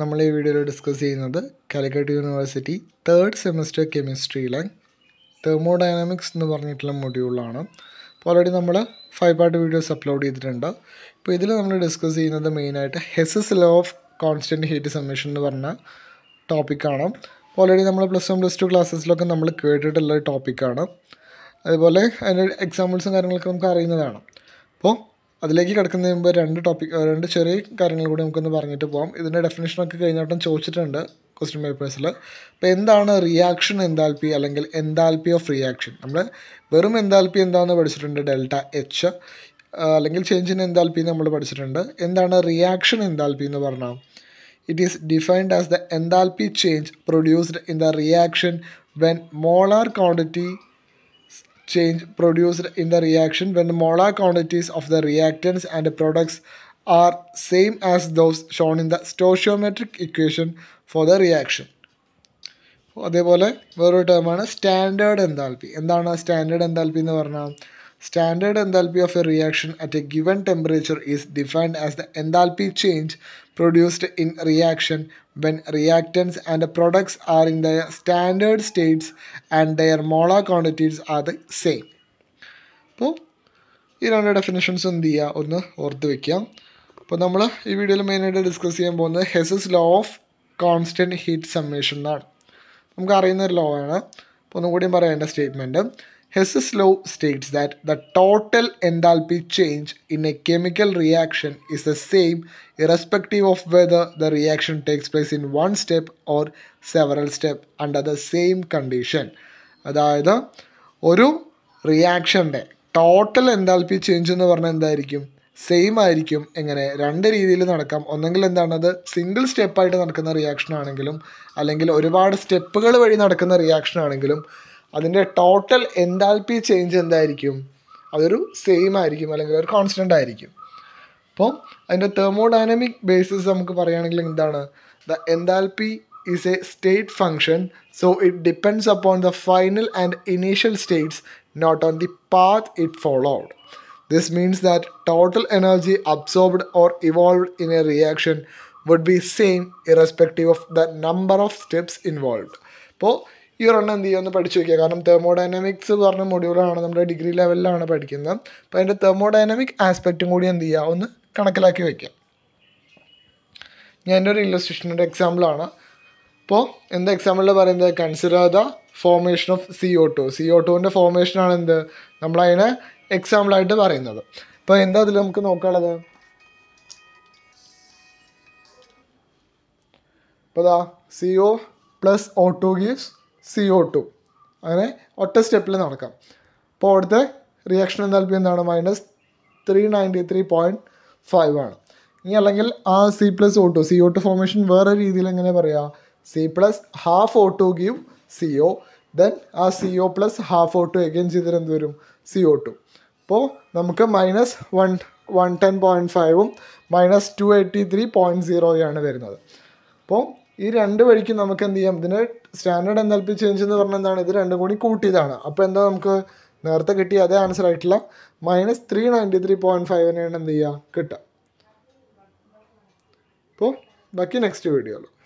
നമ്മൾ ഈ വീഡിയോയിൽ ഡിസ്കസ് ചെയ്യുന്നത് കാലിക്കറ്റ് യൂണിവേഴ്സിറ്റി തേർഡ് സെമസ്റ്റർ കെമിസ്ട്രിയിലെ തെർമോഡൈനാമിക്സ് എന്ന് പറഞ്ഞിട്ടുള്ള മൊഡ്യൂളാണ് അപ്പോൾ ഓൾറെഡി നമ്മൾ ഫൈവ് പാർട്ട് വീഡിയോസ് അപ്ലോഡ് ചെയ്തിട്ടുണ്ട് ഇപ്പോൾ ഇതിൽ നമ്മൾ ഡിസ്കസ് ചെയ്യുന്നത് മെയിനായിട്ട് Hess's law of constant heat summation എന്ന് പറഞ്ഞ ടോപ്പിക്കാണ് ഓൾറെഡി നമ്മൾ പ്ലസ് വൺ പ്ലസ് ടു ക്ലാസ്സസിലൊക്കെ നമ്മൾ കേട്ടിട്ടുള്ള ടോപ്പിക്കാണ് അതുപോലെ അതിൻ്റെ എക്സാമ്പിൾസും കാര്യങ്ങളൊക്കെ നമുക്ക് അറിയുന്നതാണ് അപ്പോൾ അതിലേക്ക് കിടക്കുന്നതിന് മുമ്പ് രണ്ട് ടോപ്പിക് രണ്ട് ചെറിയ കാര്യങ്ങൾ കൂടി നമുക്കൊന്ന് പറഞ്ഞിട്ട് പോകാം ഇതിൻ്റെ ഡെഫിനേഷനൊക്കെ കഴിഞ്ഞ വട്ടം ചോദിച്ചിട്ടുണ്ട് ക്വസ്റ്റ്യൻ പേപ്പേഴ്സിൽ അപ്പോൾ എന്താണ് റിയാക്ഷൻ എന്താൽപ്പി അല്ലെങ്കിൽ എന്താൽപ്പി ഓഫ് റിയാക്ഷൻ നമ്മൾ വെറും എന്താൽപ്പി എന്താണെന്ന് പഠിച്ചിട്ടുണ്ട് ഡെൽറ്റ എച്ച് അല്ലെങ്കിൽ ചേഞ്ച് ഇൻ എന്താൽപ്പി നമ്മൾ പഠിച്ചിട്ടുണ്ട് എന്താണ് റിയാക്ഷൻ എന്താൽപ്പി എന്ന് പറഞ്ഞാൽ it is defined as the enthalpy change produced in the reaction when molar quantity change produced in the reaction when the molar quantities of the reactants and products are same as those shown in the stoichiometric equation for the reaction. അതേപോലെ വേറൊരു ടേമാണ് standard enthalpy. എന്താണ് standard enthalpy എന്ന് പറഞ്ഞാൽ standard enthalpy of a reaction at a given temperature is defined as the enthalpy change produced in reaction when reactants and products are in the standard states and their molar quantities are the same അപ്പോൾ ഈ രണ്ട് definitions എന്ത് ചെയ്യുക ഒന്ന് ഓർത്ത് വയ്ക്കാം അപ്പോൾ നമ്മൾ ഈ വീഡിയോയിൽ മെയിനായിട്ട് ഡിസ്കസ് ചെയ്യാൻ പോകുന്നത് Hess's law of constant heat summation എന്നാണ് നമുക്ക് അറിയുന്ന ഒരു ലോ ആണ് അപ്പോൾ ഒന്നുകൂടിയും പറയാം എൻ്റെ statement Hess's law states that the total enthalpy change in a chemical reaction is the same irrespective of whether the reaction takes place in one step or several step under the same condition. അതായത് ഒരു റിയാക്ഷൻ്റെ total enthalpy change എന്ന് പറഞ്ഞാൽ എന്തായിരിക്കും same ആയിരിക്കും എങ്ങനെ രണ്ട് രീതിയിൽ നടക്കാം ഒന്നെങ്കിൽ എന്താണത് സിംഗിൾ സ്റ്റെപ്പായിട്ട് നടക്കുന്ന റിയാക്ഷൻ ആണെങ്കിലും അല്ലെങ്കിൽ ഒരുപാട് സ്റ്റെപ്പുകൾ വഴി നടക്കുന്ന റിയാക്ഷൻ ആണെങ്കിലും അതിൻ്റെ ടോട്ടൽ എൻതാൽപ്പി ചേഞ്ച് എന്തായിരിക്കും അതൊരു സെയിം ആയിരിക്കും അല്ലെങ്കിൽ ഒരു കോൺസ്റ്റൻ്റ് ആയിരിക്കും അപ്പം അതിൻ്റെ തെർമോഡൈനമിക് ബേസിസ് നമുക്ക് പറയുകയാണെങ്കിൽ എന്താണ് the enthalpy is a state function so it depends upon the final and initial states not on the path it followed this means that total energy absorbed or evolved in a reaction would be same irrespective of the number of steps involve അപ്പോൾ ഈ ഒരെണ്ണം എന്ത് ചെയ്യുക ഒന്ന് പഠിച്ചു വയ്ക്കുക കാരണം thermodynamics പറഞ്ഞ മൊഡ്യൂളാണ് നമ്മുടെ ഡിഗ്രി ലെവലിലാണ് പഠിക്കുന്നത് അപ്പോൾ അതിൻ്റെ തെർമോഡൈനാമിക് ആസ്പെക്റ്റും കൂടി എന്ത് ചെയ്യുക ഒന്ന് കണക്കിലാക്കി വയ്ക്കുക ഞാൻ ഒരു ഇല്ലസ്ട്രേഷൻ്റെ എക്സാമ്പിളാണ് അപ്പോൾ എന്താ എക്സാമ്പിളിൽ പറയുന്നത് consider the formation of C O two C O ടുവിൻ്റെ ഫോർമേഷനാണ് എന്ത് നമ്മളതിനെ എക്സാമ്പിളായിട്ട് പറയുന്നത് അപ്പോൾ എന്താ അതിൽ നമുക്ക് നോക്കാനുള്ളത് അപ്പോൾ C O plus O two gives C O two അങ്ങനെ ഒറ്റ സ്റ്റെപ്പിൽ നടക്കാം അപ്പോൾ അവിടുത്തെ റിയാക്ഷൻ എന്താൽപ്പി എന്താണ് minus three ninety three point five ആണ് ഇനി അല്ലെങ്കിൽ ആ C plus O two C O two formation വേറെ രീതിയിൽ എങ്ങനെ പറയുക C plus half O two give C O then ആ C O plus half O two again ചെയ്തിട്ട് എന്ത് വരും സി ഒ ടു അപ്പോൾ നമുക്ക് minus one one ten point ഫൈവും minus two eighty three point സീറോയാണ് വരുന്നത് അപ്പോൾ ഈ രണ്ട് വഴിക്ക് നമുക്ക് എന്ത് ചെയ്യാം ഇതിന് standard enthalpy change എന്ന് പറഞ്ഞാൽ എന്താണ് ഇത് രണ്ടും കൂടി കൂട്ടിയതാണ് അപ്പോൾ എന്താ നമുക്ക് നേരത്തെ കിട്ടിയ അതേ ആൻസർ ആയിട്ടുള്ള minus three ninety three point ഫൈവിനെയാണ് എന്ത് ചെയ്യുക കിട്ടുക അപ്പോൾ ബാക്കി നെക്സ്റ്റ് വീഡിയോ